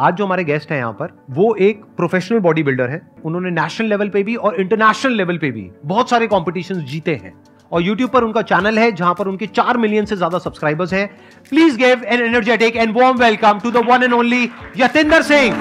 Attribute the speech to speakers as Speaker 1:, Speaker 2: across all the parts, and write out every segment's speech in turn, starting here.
Speaker 1: आज जो हमारे गेस्ट हैं यहाँ पर वो एक प्रोफेशनल बॉडी बिल्डर है उन्होंने नेशनल लेवल पे भी और इंटरनेशनल लेवल पे भी बहुत सारे कॉम्पिटिशन जीते हैं और YouTube पर उनका चैनल है जहां पर उनके चार मिलियन से ज्यादा सब्सक्राइबर्स हैं please give an energetic and warm welcome to the one and only Yatendra Singh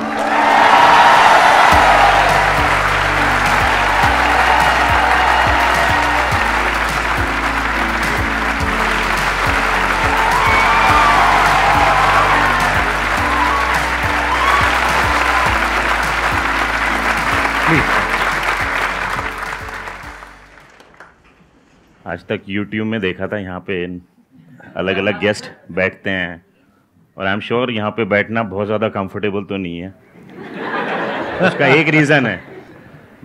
Speaker 2: आज तक यूट्यूब में देखा था यहाँ पे अलग अलग गेस्ट बैठते हैं और आई एम श्योर यहाँ पे बैठना बहुत ज़्यादा कंफर्टेबल तो नहीं है उसका एक रीज़न है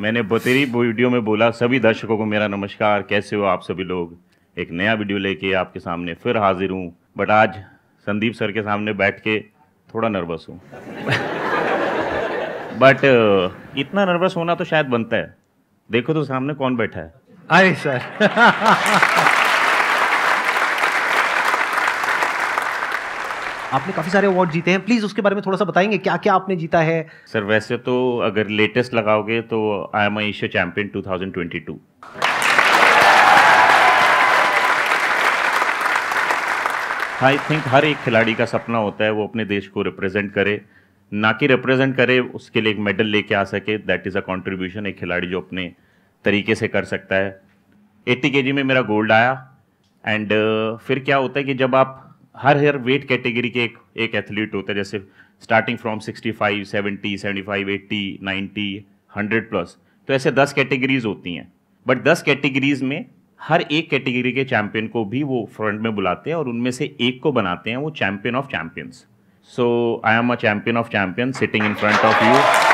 Speaker 2: मैंने बतेरी वीडियो में बोला सभी दर्शकों को मेरा नमस्कार कैसे हो आप सभी लोग एक नया वीडियो लेके आपके सामने फिर हाजिर हूँ बट आज संदीप सर के सामने बैठ के थोड़ा नर्वस हूँ बट uh, इतना नर्वस होना तो शायद बनता है देखो तो सामने कौन बैठा है
Speaker 1: Ahí सर आपने काफ़ी सारे अवार्ड जीते हैं प्लीज़ उसके बारे में थोड़ा सा बताएंगे क्या क्या आपने जीता है
Speaker 2: सर वैसे तो अगर लेटेस्ट लगाओगे तो I am Asia champion 2022 I think हर एक खिलाड़ी का सपना होता है वो अपने देश को रिप्रेजेंट करे ना कि रिप्रेजेंट करे उसके लिए एक मेडल लेके आ सके दैट इज़ अ कॉन्ट्रीब्यूशन एक खिलाड़ी जो अपने तरीके से कर सकता है एट्टी के में मेरा गोल्ड आया एंड uh, फिर क्या होता है कि जब आप हर हर वेट कैटेगरी के एक एक एथलीट होता है जैसे स्टार्टिंग फ्रॉम 65, 70, 75, 80, 90, 100 प्लस तो ऐसे 10 कैटेगरीज होती हैं बट 10 कैटेगरीज में हर एक कैटेगरी के चैम्पियन को भी वो फ्रंट में बुलाते हैं और उनमें से एक को बनाते हैं वो champion of champions so I am a champion of champion sitting in front of you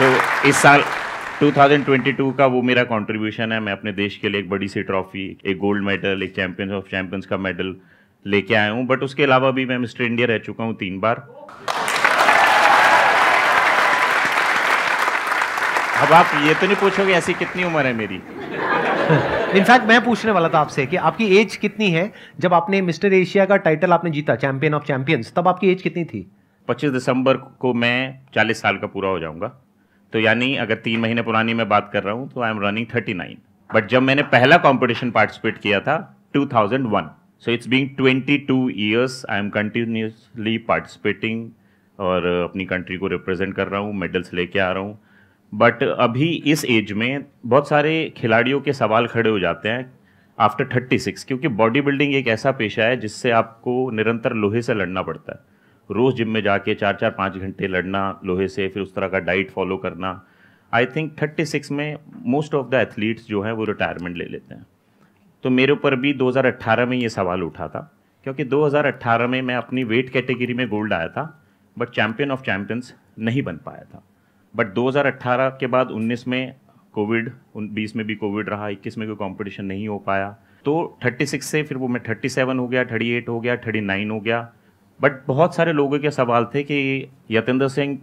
Speaker 2: तो इस साल 2022 का वो मेरा कंट्रीब्यूशन है मैं अपने देश के लिए एक बड़ी सी ट्रॉफी एक गोल्ड मेडल एक चैंपियंस ऑफ चैंपियंस का मेडल लेके आया हूँ बट उसके अलावा भी मैं मिस्टर इंडिया रह चुका हूँ तीन बार अब आप ये तो नहीं पूछोगे ऐसी कितनी उम्र है मेरी
Speaker 1: इनफैक्ट मैं पूछने वाला था आपसे कि आपकी एज कितनी है जब आपने मिस्टर एशिया का टाइटल
Speaker 2: आपने जीता चैंपियन ऑफ चैंपियंस तब आपकी एज कितनी थी 25 दिसंबर को मैं 40 साल का पूरा हो जाऊंगा तो यानी अगर तीन महीने पुरानी मैं बात कर रहा हूँ तो I am running thirty nine but जब मैंने पहला कॉम्पिटिशन पार्टिसिपेट किया था two thousand one so it's being twenty two years I am continuously participating और अपनी कंट्री को रिप्रेजेंट कर रहा हूँ मेडल्स लेके आ रहा हूँ बट अभी इस एज में बहुत सारे खिलाड़ियों के सवाल खड़े हो जाते हैं आफ्टर थर्टी सिक्स क्योंकि बॉडी बिल्डिंग एक ऐसा पेशा है जिससे आपको निरंतर लोहे से लड़ना पड़ता है रोज़ जिम में जाके चार चार पाँच घंटे लड़ना लोहे से फिर उस तरह का डाइट फॉलो करना आई थिंक थर्टी सिक्स में मोस्ट ऑफ द एथलीट्स जो हैं वो रिटायरमेंट ले लेते हैं तो मेरे ऊपर भी 2018 में ये सवाल उठा था क्योंकि 2018 में मैं अपनी वेट कैटेगरी में गोल्ड आया था बट चैम्पियन ऑफ चैम्पियंस नहीं बन पाया था बट 2018 के बाद 19 में कोविड 20 में भी कोविड रहा 21 में कोई कंपटीशन नहीं हो पाया तो 36 से फिर वो मैं 37 हो गया 38 हो गया 39 हो गया बट बहुत सारे लोगों के सवाल थे कि यतेंद्र सिंह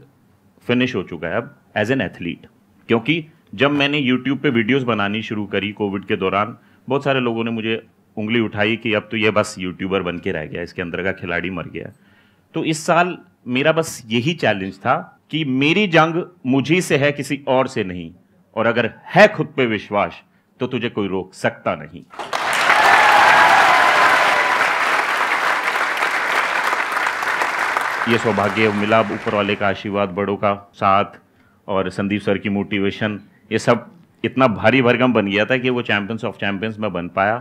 Speaker 2: फिनिश हो चुका है अब एज एन एथलीट क्योंकि जब मैंने यूट्यूब पे वीडियोस बनानी शुरू करी कोविड के दौरान बहुत सारे लोगों ने मुझे उंगली उठाई कि अब तो ये बस यूट्यूबर बन के रह गया इसके अंदर का खिलाड़ी मर गया तो इस साल मेरा बस यही चैलेंज था कि मेरी जंग मुझी से है किसी और से नहीं और अगर है खुद पे विश्वास तो तुझे कोई रोक सकता नहीं ये सौभाग्य मिला ऊपर वाले का आशीर्वाद बड़ों का साथ और संदीप सर की मोटिवेशन ये सब इतना भारी भरगम बन गया था कि वो चैंपियंस ऑफ चैंपियंस में बन पाया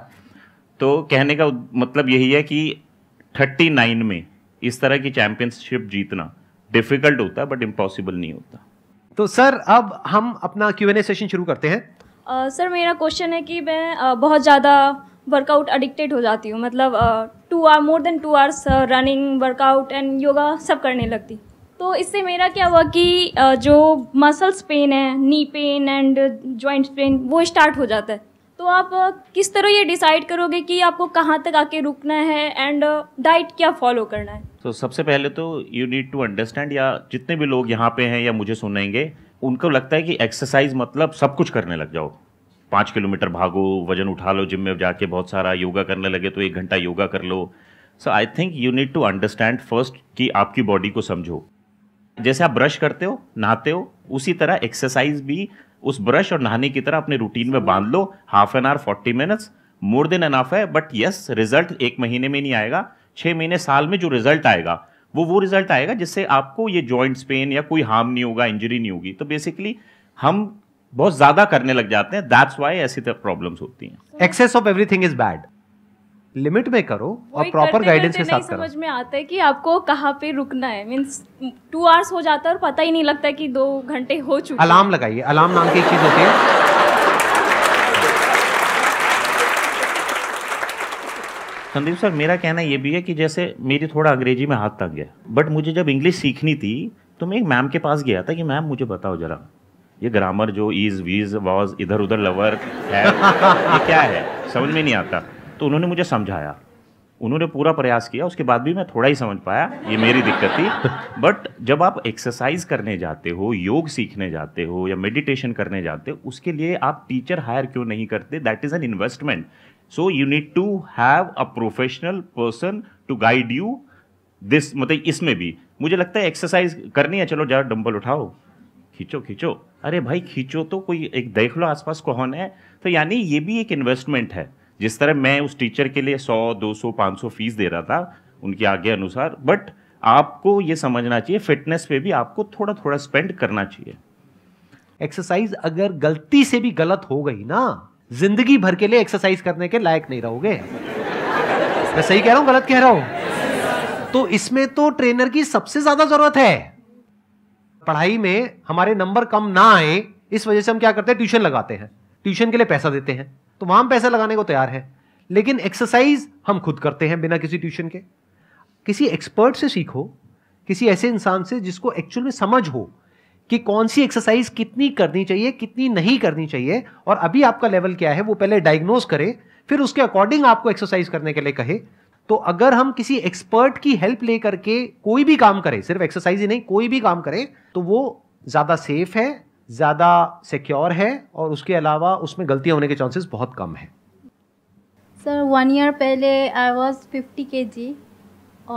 Speaker 2: तो कहने का मतलब यही है कि 39 में इस तरह की चैंपियनशिप जीतना डिफ़िकल्ट होता बट इम्पॉसिबल नहीं होता तो सर अब हम अपना क्यू एन ए सेशन शुरू करते हैं
Speaker 3: सर uh, मेरा क्वेश्चन है कि मैं uh, बहुत ज़्यादा वर्कआउट एडिक्टेड हो जाती हूँ मतलब two or more than two hours running workout and yoga सब करने लगती तो इससे मेरा क्या हुआ कि जो मसल्स पेन है knee pain and joint pain वो स्टार्ट हो जाता है तो आप किस तरह ये डिसाइड करोगे कि आपको कहाँ तक आके रुकना है एंड डाइट क्या फॉलो करना है
Speaker 2: तो so, सबसे पहले तो यू नीड टू अंडरस्टैंड या जितने भी लोग यहाँ पे हैं या मुझे सुनेंगे उनको लगता है कि एक्सरसाइज मतलब सब कुछ करने लग जाओ पाँच किलोमीटर भागो वजन उठा लो जिम में जाके बहुत सारा योगा करने लगे तो एक घंटा योगा कर लो so I think you need to understand first कि आपकी बॉडी को समझो जैसे आप ब्रश करते हो नहाते हो उसी तरह एक्सरसाइज भी उस ब्रश और नहाने की तरह अपने रूटीन में बांध लो half an hour forty minutes more than enough है बट यस रिजल्ट एक महीने में नहीं आएगा छः महीने साल में जो रिजल्ट आएगा वो वो रिजल्ट आएगा जिससे आपको ये जॉइंट्स पेन या कोई हार्म नहीं होगा इंजरी नहीं होगी तो बेसिकली हम बहुत ज़्यादा करने लग जाते हैं दैट्स वाई ऐसी तक प्रॉब्लम्स होती हैं excess of everything is bad limit में करो
Speaker 1: और प्रॉपर गाइडेंस के साथ करो समझ
Speaker 3: में आता है कि आपको कहाँ पे रुकना है मीन्स टू आवर्स हो जाता है और पता ही नहीं लगता कि दो घंटे हो चुके अलार्म
Speaker 2: लगाइए अलार्म नाम की एक चीज़ होती है संदीप सर मेरा कहना ये भी है कि जैसे मेरी थोड़ा अंग्रेजी में हाथ तक गया बट मुझे जब इंग्लिश सीखनी थी तो मैं एक मैम के पास गया था कि मैम मुझे बताओ जरा ये ग्रामर जो इज वीज वॉज इधर उधर लवर है ये क्या है समझ में नहीं आता तो उन्होंने मुझे समझाया उन्होंने पूरा प्रयास किया उसके बाद भी मैं थोड़ा ही समझ पाया ये मेरी दिक्कत थी बट जब आप एक्सरसाइज करने जाते हो योग सीखने जाते हो या मेडिटेशन करने जाते हो उसके लिए आप टीचर हायर क्यों नहीं करते that is an investment so you need to have a professional person to guide you this मतलब इसमें भी मुझे लगता है एक्सरसाइज करनी है चलो जाओ डम्बल उठाओ खींचो खींचो अरे भाई खींचो तो कोई एक देख लो आसपास कौन है तो यानी ये भी एक इन्वेस्टमेंट है जिस तरह मैं उस टीचर के लिए सौ दो सौ पाँच सौ फीस दे रहा था उनकी आगे अनुसार बट आपको ये समझना चाहिए फिटनेस पे भी आपको थोड़ा थोड़ा स्पेंड करना चाहिए एक्सरसाइज अगर गलती से भी गलत हो गई ना
Speaker 1: जिंदगी भर के लिए एक्सरसाइज करने के लायक नहीं रहोगे मैं सही कह रहा हूँ गलत कह रहा हूँ तो इसमें तो ट्रेनर की सबसे ज्यादा जरूरत है पढ़ाई में हमारे नंबर कम ना आए इस वजह से हम क्या करते हैं ट्यूशन लगाते हैं ट्यूशन के लिए पैसा देते हैं तो वहां पैसा लगाने को तैयार है लेकिन एक्सरसाइज हम खुद करते हैं बिना किसी ट्यूशन के किसी एक्सपर्ट से सीखो किसी ऐसे इंसान से जिसको एक्चुअल में समझ हो कि कौन सी एक्सरसाइज कितनी करनी चाहिए कितनी नहीं करनी चाहिए और अभी आपका लेवल क्या है वो पहले डायग्नोज करे फिर उसके अकॉर्डिंग आपको एक्सरसाइज करने के लिए कहे तो अगर हम किसी एक्सपर्ट की हेल्प ले करके कोई भी काम करें सिर्फ एक्सरसाइज ही नहीं कोई भी काम करें तो वो ज़्यादा सेफ है ज़्यादा सिक्योर है और उसके अलावा उसमें गलतियां होने के चांसेस बहुत कम है
Speaker 3: सर वन ईयर पहले आई वॉज फिफ्टी के जी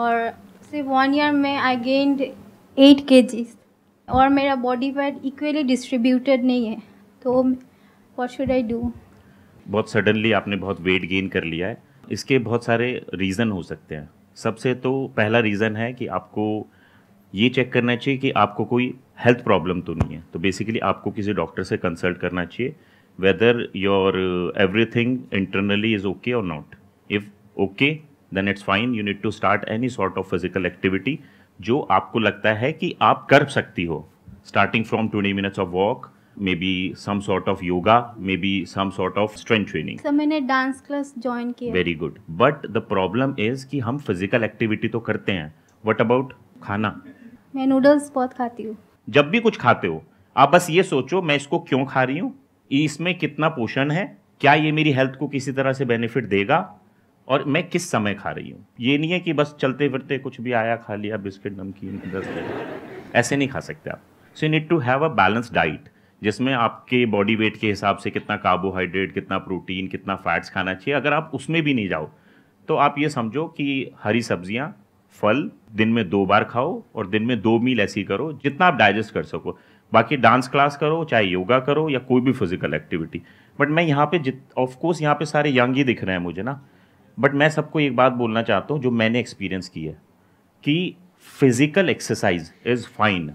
Speaker 3: और सिर्फ वन ईयर में आई गेंड एट के जी और मेरा बॉडी वेट इक्वली डिस्ट्रीब्यूटेड नहीं है तो वॉट शुड आई डू
Speaker 2: बहुत सडनली आपने बहुत वेट गेन कर लिया है इसके बहुत सारे रीज़न हो सकते हैं सबसे तो पहला रीज़न है कि आपको ये चेक करना चाहिए कि आपको कोई हेल्थ प्रॉब्लम तो नहीं है तो बेसिकली आपको किसी डॉक्टर से कंसल्ट करना चाहिए whether your everything internally is okay और not if okay then it's fine you need to start any sort of physical activity जो आपको लगता है कि आप कर सकती हो starting from twenty minutes of walk maybe some sort of yoga maybe sort of strength training. So
Speaker 3: मैंने डांस क्लास ज्वाइन किया. Very
Speaker 2: good but the problem is कि हम फिजिकल एक्टिविटी तो करते हैं. वट अबाउट खाना?
Speaker 3: मैं noodles बहुत खाती हूँ.
Speaker 2: जब भी कुछ खाते हो आप बस ये सोचो मैं इसको क्यों खा रही हूँ इसमें कितना पोषण है क्या ये मेरी हेल्थ को किसी तरह से बेनिफिट देगा और मैं किस समय खा रही हूँ ये नहीं है कि बस चलते फिरते कुछ भी आया खा लिया बिस्किट नमकीन दस ऐसे नहीं खा सकते आप so you need to have a balance diet जिसमें आपके बॉडी वेट के हिसाब से कितना कार्बोहाइड्रेट कितना प्रोटीन कितना फैट्स खाना चाहिए अगर आप उसमें भी नहीं जाओ तो आप ये समझो कि हरी सब्जियाँ फल दिन में दो बार खाओ और दिन में दो मील ऐसी करो जितना आप डाइजेस्ट कर सको बाकी डांस क्लास करो चाहे योगा करो या कोई भी फिजिकल एक्टिविटी बट मैं यहाँ पे जित ऑफकोर्स यहाँ पे सारे यंग ही दिख रहे हैं मुझे ना बट मैं सबको एक बात बोलना चाहता हूँ जो मैंने एक्सपीरियंस की है कि फिज़िकल एक्सरसाइज इज़ फाइन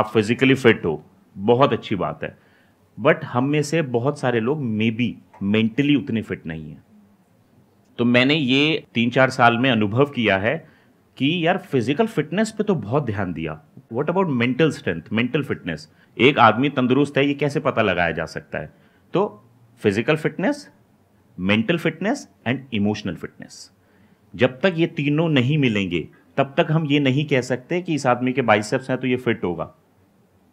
Speaker 2: आप फिज़िकली फिट हो बहुत अच्छी बात है बट हम में से बहुत सारे लोग मे बी मेंटली उतने फिट नहीं हैं तो मैंने ये तीन चार साल में अनुभव किया है कि यार फिजिकल फिटनेस पे तो बहुत ध्यान दिया what about mental strength mental fitness एक आदमी तंदुरुस्त है ये कैसे पता लगाया जा सकता है तो physical fitness mental fitness and emotional fitness जब तक ये तीनों नहीं मिलेंगे तब तक हम ये नहीं कह सकते कि इस आदमी के बाइसेप्स हैं तो ये फिट होगा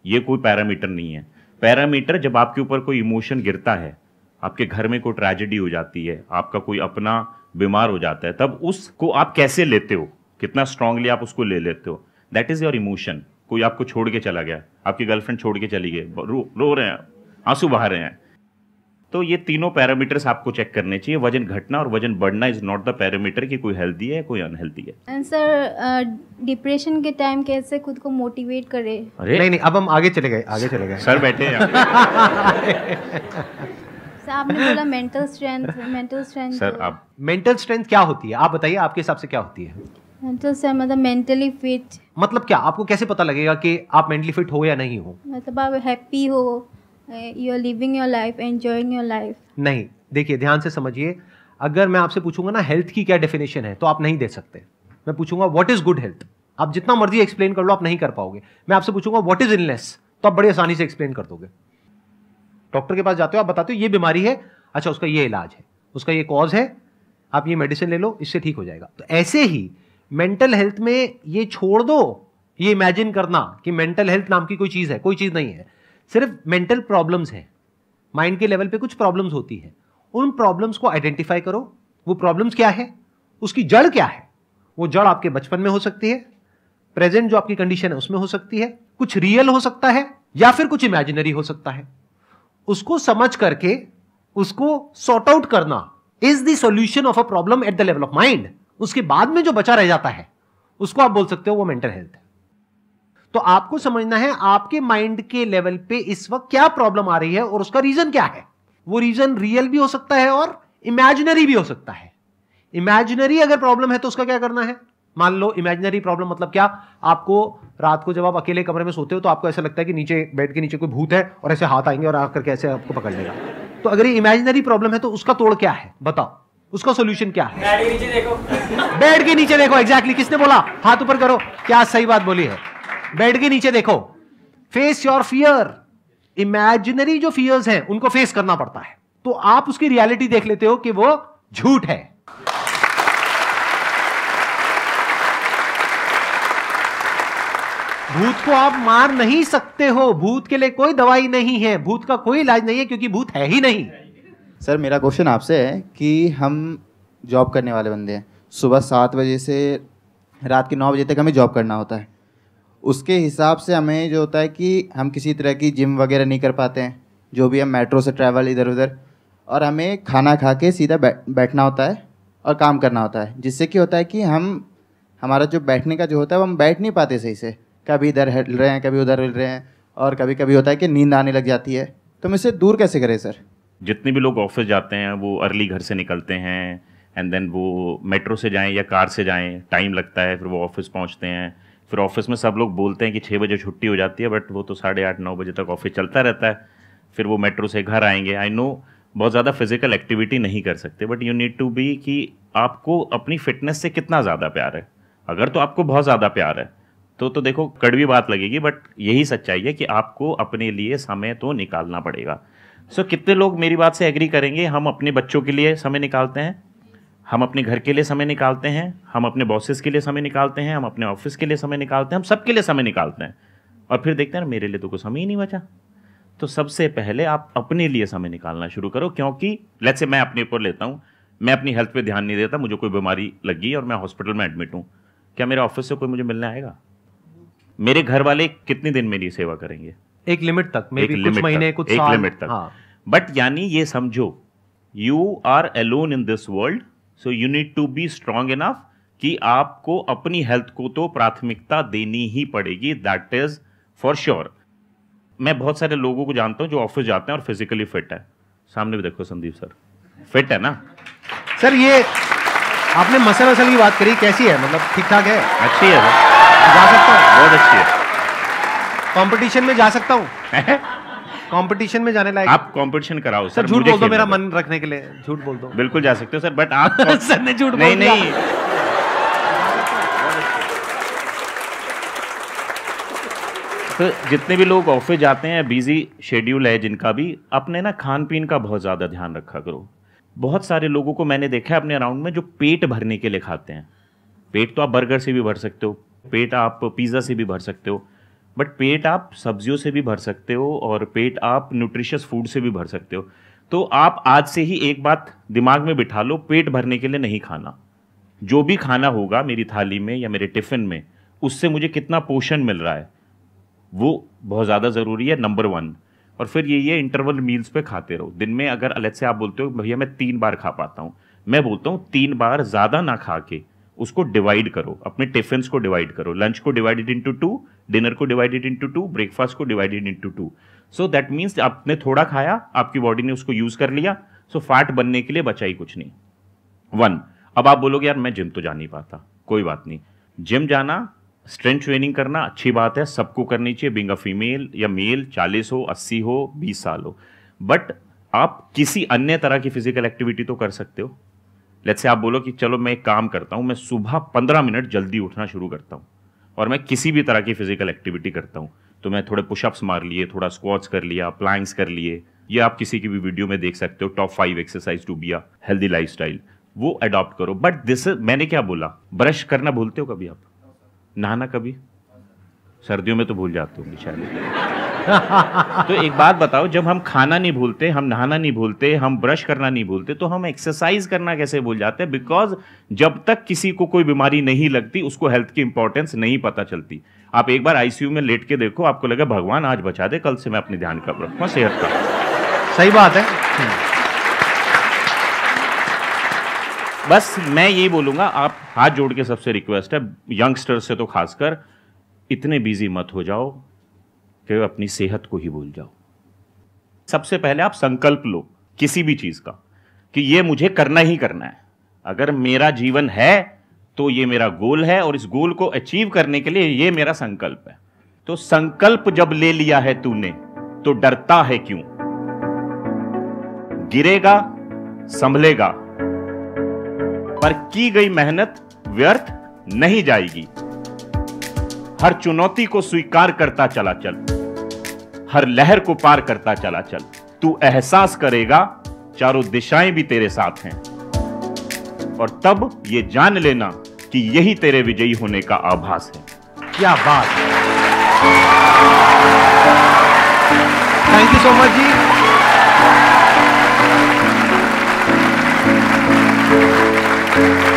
Speaker 2: ये कोई पैरामीटर नहीं है पैरामीटर जब आपके ऊपर कोई इमोशन गिरता है आपके घर में कोई ट्रेजेडी हो जाती है आपका कोई अपना बीमार हो जाता है तब उसको आप कैसे लेते हो कितना स्ट्रांगली आप उसको ले लेते हो दैट इज़ योर इमोशन कोई आपको छोड़ के चला गया आपकी गर्लफ्रेंड छोड़ के चली गई रो रो रहे हैं आंसू बहा रहे हैं तो ये तीनों पैरामीटर्स आपको चेक करने चाहिए वजन घटना और वजन बढ़ना इज नॉट द पैरामीटर कि कोई हेल्दी है कोई अनहेल्दी है
Speaker 3: एंड सर डिप्रेशन के टाइम कैसे खुद को मोटिवेट करे
Speaker 2: अरे नहीं नहीं अब हम आगे
Speaker 1: चले गए आगे चले गए सर बैठे हैं
Speaker 3: आपने बोला mental strength mental strength sir
Speaker 1: आप मेंटल स्ट्रेंथ क्या होती है आप बताइए आपके हिसाब से क्या होती है
Speaker 3: मेंटल स्ट्रेंथ मतलब मेंटली फिट
Speaker 1: मतलब क्या आपको कैसे पता लगेगा कि आप मेंटली फिट हो या नहीं हो
Speaker 3: मतलब आप हैप्पी हो you are living your life your life
Speaker 1: नहीं देखिए ध्यान से समझिए अगर मैं आपसे पूछूंगा ना हेल्थ की क्या डेफिनेशन है तो आप नहीं दे सकते मैं पूछूंगा व्हाट इज गुड हेल्थ आप जितना मर्जी एक्सप्लेन कर लो आप नहीं कर पाओगे मैं आपसे पूछूंगा व्हाट इज इलनेस तो आप बड़ी आसानी से एक्सप्लेन कर दोगे डॉक्टर के पास जाते हो आप बताते हो ये बीमारी है अच्छा उसका ये इलाज है उसका ये कॉज है आप ये मेडिसिन ले लो इससे ठीक हो जाएगा तो ऐसे ही मेंटल हेल्थ में ये छोड़ दो ये इमेजिन करना कि मेंटल हेल्थ नाम की कोई चीज़ है कोई चीज़ नहीं है सिर्फ मेंटल प्रॉब्लम्स हैं माइंड के लेवल पे कुछ प्रॉब्लम्स होती हैं उन प्रॉब्लम्स को आइडेंटिफाई करो वो प्रॉब्लम्स क्या है उसकी जड़ क्या है वो जड़ आपके बचपन में हो सकती है प्रेजेंट जो आपकी कंडीशन है उसमें हो सकती है कुछ रियल हो सकता है या फिर कुछ इमेजिनरी हो सकता है उसको समझ करके उसको सॉर्ट आउट करना is the solution of a problem at the level of mind उसके बाद में जो बचा रह जाता है उसको आप बोल सकते हो वो मेंटल हेल्थ है तो आपको समझना है आपके माइंड के लेवल पे इस वक्त क्या प्रॉब्लम आ रही है और उसका रीजन क्या है वो रीजन रियल भी हो सकता है और इमेजिनरी भी हो सकता है इमेजिनरी अगर प्रॉब्लम है तो उसका क्या करना है मान लो इमेजिनरी प्रॉब्लम मतलब क्या आपको रात को जब आप अकेले कमरे में सोते हो तो आपको ऐसा लगता है कि नीचे बेड के नीचे कोई भूत है और ऐसे हाथ आएंगे और आकर के ऐसे आपको पकड़ लेगा तो अगर ये इमेजिनरी प्रॉब्लम है तो उसका तोड़ क्या है बताओ उसका सोल्यूशन क्या है बेड के नीचे देखो एग्जैक्टली exactly, किसने बोला हाथ ऊपर करो क्या सही बात बोली है बेड के नीचे देखो फेस योर फियर इमेजिनरी जो फियर्स हैं उनको फेस करना पड़ता है तो आप उसकी रियलिटी देख लेते हो कि वो झूठ है भूत को आप मार नहीं सकते हो भूत के लिए कोई दवाई नहीं है भूत का कोई इलाज नहीं है क्योंकि भूत है ही नहीं सर मेरा क्वेश्चन आपसे है कि हम जॉब करने वाले बंदे हैं सुबह सात बजे से रात के नौ बजे तक हमें जॉब करना होता है उसके हिसाब से हमें जो होता है कि हम किसी तरह की जिम वगैरह नहीं कर पाते हैं जो भी हम मेट्रो से ट्रैवल इधर उधर और हमें खाना खा के सीधा बैठना होता है और काम करना होता है जिससे कि होता है कि हम हमारा जो बैठने का जो होता है वो हम बैठ नहीं पाते सही से कभी इधर हिल रहे हैं कभी उधर हिल रहे हैं और कभी कभी होता है कि नींद आने लग जाती है तो हम इसे दूर कैसे करें सर
Speaker 2: जितने भी लोग ऑफिस जाते हैं वो अर्ली घर से निकलते हैं एंड देन वो मेट्रो से जाएं या कार से जाएं टाइम लगता है फिर वो ऑफिस पहुंचते हैं फिर ऑफिस में सब लोग बोलते हैं कि छः बजे छुट्टी हो जाती है बट वो तो साढ़े आठ नौ बजे तक ऑफिस चलता रहता है फिर वो मेट्रो से घर आएंगे आई नो बहुत ज़्यादा फिजिकल एक्टिविटी नहीं कर सकते but you need to be कि आपको अपनी फिटनेस से कितना ज़्यादा प्यार है अगर तो आपको बहुत ज़्यादा प्यार है तो तो देखो कड़वी बात लगेगी बट यही सच्चाई है कि आपको अपने लिए समय तो निकालना पड़ेगा सो so, कितने लोग मेरी बात से एग्री करेंगे हम अपने बच्चों के लिए समय निकालते हैं हम अपने घर के लिए समय निकालते हैं हम अपने बॉसेस के लिए समय निकालते हैं हम अपने ऑफिस के लिए समय निकालते हैं हम सबके लिए समय निकालते हैं और फिर देखते हैं मेरे लिए तो कोई समय ही नहीं बचा तो सबसे पहले आप अपने लिए समय निकालना शुरू करो क्योंकि लेट से मैं अपने ऊपर लेता हूँ मैं अपनी हेल्थ पे ध्यान नहीं देता मुझे कोई बीमारी लगी और मैं हॉस्पिटल में एडमिट हूँ क्या मेरे ऑफिस से कोई मुझे मिलने आएगा मेरे घर वाले कितने दिन मेरी सेवा करेंगे एक लिमिट तक एक लिमिट महीने कुछ एक लिमिट तक बट हाँ। यानी ये समझो you are alone in this world so you need to be strong enough कि आपको अपनी हेल्थ को तो प्राथमिकता देनी ही पड़ेगी दैट इज फॉर श्योर मैं बहुत सारे लोगों को जानता हूँ जो ऑफिस जाते हैं और फिजिकली फिट है सामने भी देखो संदीप सर फिट है ना सर ये आपने मसल वसल की बात करी कैसी है मतलब ठीक ठाक है अच्छी है सर जा सकता हूँ बहुत अच्छी है
Speaker 1: कंपटीशन में जा सकता हूँ कंपटीशन में जाने लायक आप
Speaker 2: कंपटीशन कराओ सर झूठ बोल दो मेरा
Speaker 1: मन रखने के लिए
Speaker 2: झूठ बोल दो बिल्कुल जा सकते हो सर बट आप सर ने झूठ नहीं नहीं तो जितने भी लोग ऑफिस जाते हैं बिजी शेड्यूल है जिनका भी अपने ना खान पीन का बहुत ज़्यादा ध्यान रखा करो बहुत सारे लोगों को मैंने देखा है अपने अराउंड में जो पेट भरने के लिए खाते हैं पेट तो आप बर्गर से भी भर सकते हो पेट आप पिज़्ज़ा से भी भर सकते हो बट पेट आप सब्जियों से भी भर सकते हो और पेट आप न्यूट्रिशियस फूड से भी भर सकते हो तो आप आज से ही एक बात दिमाग में बिठा लो पेट भरने के लिए नहीं खाना जो भी खाना होगा मेरी थाली में या मेरे टिफ़िन में उससे मुझे कितना पोषण मिल रहा है वो बहुत ज़्यादा ज़रूरी है नंबर वन और फिर ये ये इंटरवल मील्स पे खाते रहो दिन में अगर अलग से आप बोलते हो भैया मैं तीन बार खा पाता हूँ मैं बोलता हूँ तीन बार ज़्यादा ना खा के उसको डिवाइड करो अपने टिफिन को डिवाइड करो लंच को डिवाइडेड इंटू टू डिनर को डिवाइडेड इंटू टू ब्रेकफास्ट को divided into two so that means आपने थोड़ा खाया आपकी बॉडी ने उसको यूज कर लिया सो so फैट बनने के लिए बचाई कुछ नहीं वन अब आप बोलोगे यार मैं जिम तो जा नहीं पाता कोई बात नहीं जिम जाना स्ट्रेंथ ट्रेनिंग करना अच्छी बात है सबको करनी चाहिए बिंग अ फीमेल या मेल चालीस हो अस्सी हो बीस साल हो बट आप किसी अन्य तरह की फिजिकल एक्टिविटी तो कर सकते हो लेट्स से आप बोलो कि चलो मैं एक काम करता हूँ मैं सुबह पंद्रह मिनट जल्दी उठना शुरू करता हूँ और मैं किसी भी तरह की फिजिकल एक्टिविटी करता हूँ तो मैं थोड़े पुशअप्स मार लिए थोड़ा स्क्वाट्स कर लिया प्लैंक्स कर लिए ये आप किसी की भी वीडियो में देख सकते हो top five exercise to be a healthy life वो अडॉप्ट करो बट दिस मैंने क्या बोला ब्रश करना भूलते हो कभी आप नहाना कभी सर्दियों में तो भूल जाते होंगे शायद तो एक बात बताओ जब हम खाना नहीं भूलते हम नहाना नहीं भूलते हम ब्रश करना नहीं भूलते तो हम एक्सरसाइज करना कैसे भूल जाते हैं बिकॉज जब तक किसी को कोई बीमारी नहीं लगती उसको हेल्थ की इंपॉर्टेंस नहीं पता चलती आप एक बार आईसीयू में लेट के देखो आपको लगे भगवान आज बचा दे कल से मैं अपने ध्यान का रखूँ सेहत का सही बात है बस मैं यही बोलूंगा आप हाथ जोड़ के सबसे रिक्वेस्ट है यंगस्टर से तो खासकर इतने बिजी मत हो जाओ कि अपनी सेहत को ही भूल जाओ सबसे पहले आप संकल्प लो किसी भी चीज़ का कि ये मुझे करना ही करना है अगर मेरा जीवन है तो ये मेरा गोल है और इस गोल को अचीव करने के लिए ये मेरा संकल्प है तो संकल्प जब ले लिया है तूने तो डरता है क्यों गिरेगा संभलेगा पर की गई मेहनत व्यर्थ नहीं जाएगी हर चुनौती को स्वीकार करता चला चल हर लहर को पार करता चला चल तू एहसास करेगा चारों दिशाएं भी तेरे साथ हैं और तब ये जान लेना कि यही तेरे विजयी होने का आभास है क्या बात थैंक यू सो मच जी Thank you.